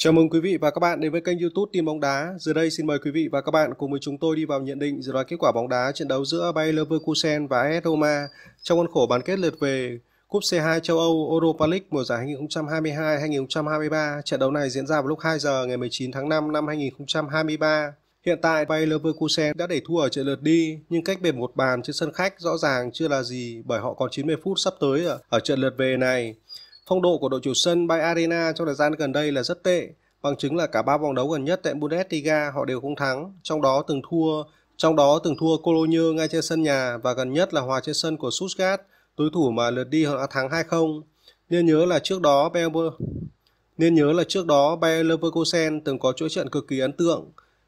Chào mừng quý vị và các bạn đến với kênh YouTube Tin bóng đá. Giờ đây xin mời quý vị và các bạn cùng với chúng tôi đi vào nhận định dự đoán kết quả bóng đá trận đấu giữa Bayer Leverkusen và AS Roma trong khuôn khổ bán kết lượt về Cúp C2 châu Âu Europa League mùa giải 2022-2023. Trận đấu này diễn ra vào lúc 2 giờ ngày 19 tháng 5 năm 2023. Hiện tại Bayer Leverkusen đã để thua ở trận lượt đi nhưng cách biệt một bàn trên sân khách rõ ràng chưa là gì bởi họ còn 90 phút sắp tới ở, ở trận lượt về này. Phong độ của đội chủ sân Bay Arena trong thời gian gần đây là rất tệ, bằng chứng là cả 3 vòng đấu gần nhất tại Bundesliga họ đều không thắng, trong đó từng thua, trong đó từng thua Cologne ngay trên sân nhà và gần nhất là hòa trên sân của Stuttgart, đối thủ mà lượt đi họ đã thắng 2-0. Nên nhớ là trước đó Bayern nên nhớ là trước đó Bayer Leverkusen từng có chuỗi trận cực kỳ ấn tượng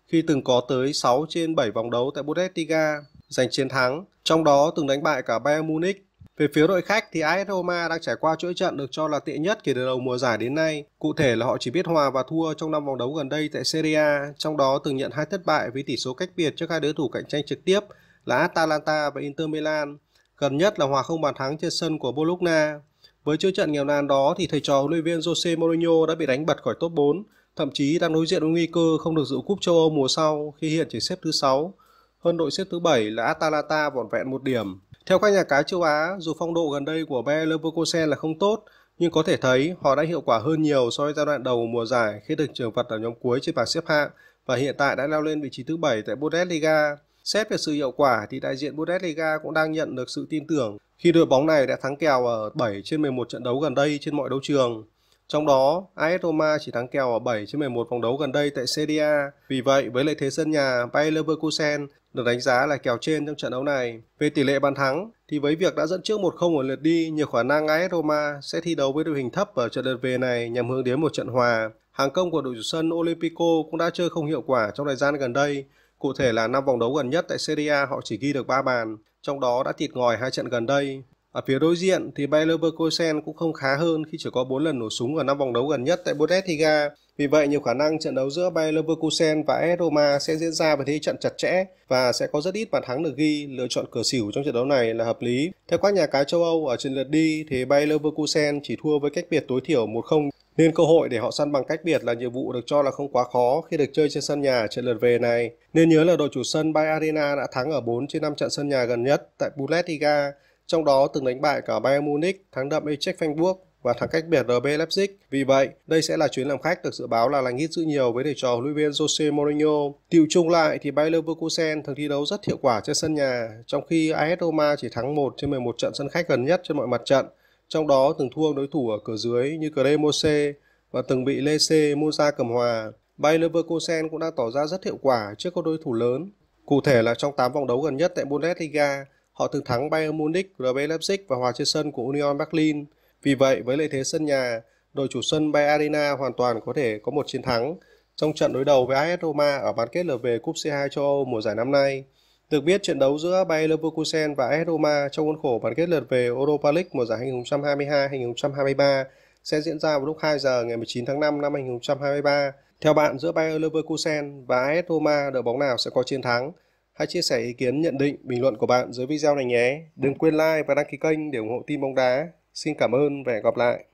khi từng có tới 6 trên 7 vòng đấu tại Bundesliga giành chiến thắng, trong đó từng đánh bại cả Bayern Munich về phía đội khách thì AS Roma đang trải qua chuỗi trận được cho là tệ nhất kể từ đầu mùa giải đến nay. Cụ thể là họ chỉ biết hòa và thua trong năm vòng đấu gần đây tại Serie A, trong đó từng nhận hai thất bại với tỷ số cách biệt trước hai đối thủ cạnh tranh trực tiếp là Atalanta và Inter Milan. Gần nhất là hòa không bàn thắng trên sân của Bologna. Với chuỗi trận nghèo nàn đó thì thầy trò huấn luyện viên Jose Mourinho đã bị đánh bật khỏi top 4, thậm chí đang đối diện với nguy cơ không được dự cúp châu Âu mùa sau khi hiện chỉ xếp thứ 6. Hơn đội xếp thứ 7 là Atalanta vỏn vẹn một điểm theo các nhà cái châu Á, dù phong độ gần đây của Bayer Leverkusen là không tốt, nhưng có thể thấy họ đã hiệu quả hơn nhiều so với giai đoạn đầu mùa giải khi được trừng vật ở nhóm cuối trên bảng xếp hạng và hiện tại đã leo lên vị trí thứ 7 tại Bundesliga. Xét về sự hiệu quả thì đại diện Bundesliga cũng đang nhận được sự tin tưởng khi đội bóng này đã thắng kèo ở 7 trên 11 trận đấu gần đây trên mọi đấu trường. Trong đó, AS Roma chỉ thắng kèo ở 7 trên 11 vòng đấu gần đây tại Serie Vì vậy, với lợi thế sân nhà, Bayer Leverkusen được đánh giá là kèo trên trong trận đấu này. Về tỷ lệ bàn thắng thì với việc đã dẫn trước 1-0 ở lượt đi, nhiều khả năng AS Roma sẽ thi đấu với đội hình thấp ở trận lượt về này nhằm hướng đến một trận hòa. Hàng công của đội chủ sân Olympico cũng đã chơi không hiệu quả trong thời gian gần đây. Cụ thể là 5 vòng đấu gần nhất tại Serie A họ chỉ ghi được 3 bàn, trong đó đã thịt ngòi hai trận gần đây. Ở phía đối diện thì Bayer Leverkusen cũng không khá hơn khi chỉ có 4 lần nổ súng ở năm vòng đấu gần nhất tại Bundesliga. Vì vậy, nhiều khả năng trận đấu giữa Bayer Leverkusen và AS Roma sẽ diễn ra với thế trận chặt chẽ và sẽ có rất ít bàn thắng được ghi, lựa chọn cửa xỉu trong trận đấu này là hợp lý. Theo các nhà cái châu Âu, ở trận lượt đi thì Bayer Leverkusen chỉ thua với cách biệt tối thiểu 1-0 nên cơ hội để họ săn bằng cách biệt là nhiệm vụ được cho là không quá khó khi được chơi trên sân nhà trận lượt về này. Nên nhớ là đội chủ sân Bayer Arena đã thắng ở 4 trên 5 trận sân nhà gần nhất tại Bundesliga trong đó từng đánh bại cả Bayern Munich, thắng đậm Eintracht Frankfurt và thắng cách biệt RB Leipzig. Vì vậy, đây sẽ là chuyến làm khách được dự báo là lành ít dữ nhiều với thầy trò huấn luyện viên Jose Mourinho. Tiêu chung lại thì Bayer Leverkusen thường thi đấu rất hiệu quả trên sân nhà, trong khi AS Roma chỉ thắng 1 trên 11 trận sân khách gần nhất trên mọi mặt trận, trong đó từng thua đối thủ ở cửa dưới như Cremonese và từng bị Lec Monza cầm hòa. Bayer Leverkusen cũng đang tỏ ra rất hiệu quả trước các đối thủ lớn. Cụ thể là trong 8 vòng đấu gần nhất tại Bundesliga, Họ từng thắng Bayern Munich, RB Leipzig và hòa trên sân của Union Berlin. Vì vậy, với lợi thế sân nhà, đội chủ sân Bay Arena hoàn toàn có thể có một chiến thắng trong trận đối đầu với AS Roma ở bán kết lượt về Cúp C2 châu Âu mùa giải năm nay. Được biết, trận đấu giữa Bayer Leverkusen và AS Roma trong khuôn khổ bán kết lượt về Europa League mùa giải 2022-2023 sẽ diễn ra vào lúc 2 giờ ngày 19 tháng 5 năm 2023. Theo bạn, giữa Bayer Leverkusen và AS Roma, đội bóng nào sẽ có chiến thắng? Hãy chia sẻ ý kiến, nhận định, bình luận của bạn dưới video này nhé. Đừng quên like và đăng ký kênh để ủng hộ team bóng đá. Xin cảm ơn và hẹn gặp lại.